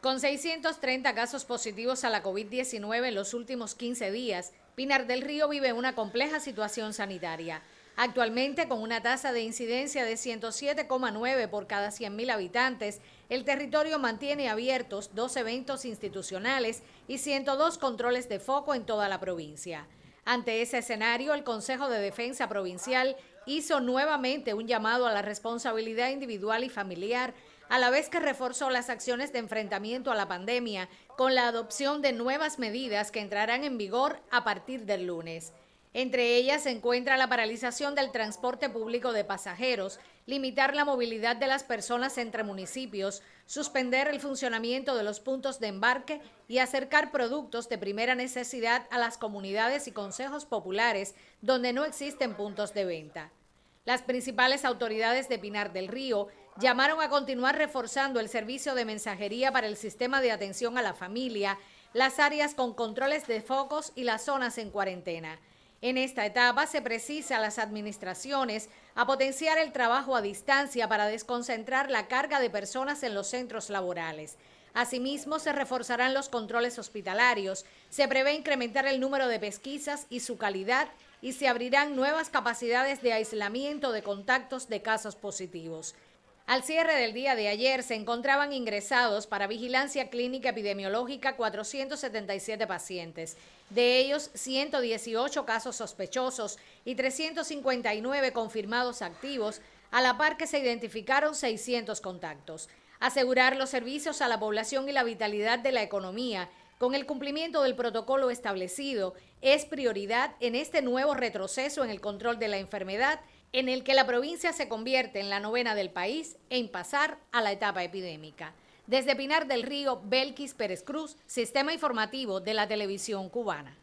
Con 630 casos positivos a la COVID-19 en los últimos 15 días, Pinar del Río vive una compleja situación sanitaria. Actualmente, con una tasa de incidencia de 107,9 por cada 100.000 habitantes, el territorio mantiene abiertos dos eventos institucionales y 102 controles de foco en toda la provincia. Ante ese escenario, el Consejo de Defensa Provincial hizo nuevamente un llamado a la responsabilidad individual y familiar a la vez que reforzó las acciones de enfrentamiento a la pandemia con la adopción de nuevas medidas que entrarán en vigor a partir del lunes. Entre ellas se encuentra la paralización del transporte público de pasajeros, limitar la movilidad de las personas entre municipios, suspender el funcionamiento de los puntos de embarque y acercar productos de primera necesidad a las comunidades y consejos populares donde no existen puntos de venta. Las principales autoridades de Pinar del Río llamaron a continuar reforzando el servicio de mensajería para el sistema de atención a la familia, las áreas con controles de focos y las zonas en cuarentena. En esta etapa se precisa a las administraciones a potenciar el trabajo a distancia para desconcentrar la carga de personas en los centros laborales. Asimismo, se reforzarán los controles hospitalarios, se prevé incrementar el número de pesquisas y su calidad y se abrirán nuevas capacidades de aislamiento de contactos de casos positivos. Al cierre del día de ayer se encontraban ingresados para vigilancia clínica epidemiológica 477 pacientes, de ellos 118 casos sospechosos y 359 confirmados activos, a la par que se identificaron 600 contactos. Asegurar los servicios a la población y la vitalidad de la economía con el cumplimiento del protocolo establecido, es prioridad en este nuevo retroceso en el control de la enfermedad en el que la provincia se convierte en la novena del país en pasar a la etapa epidémica. Desde Pinar del Río, Belkis Pérez Cruz, Sistema Informativo de la Televisión Cubana.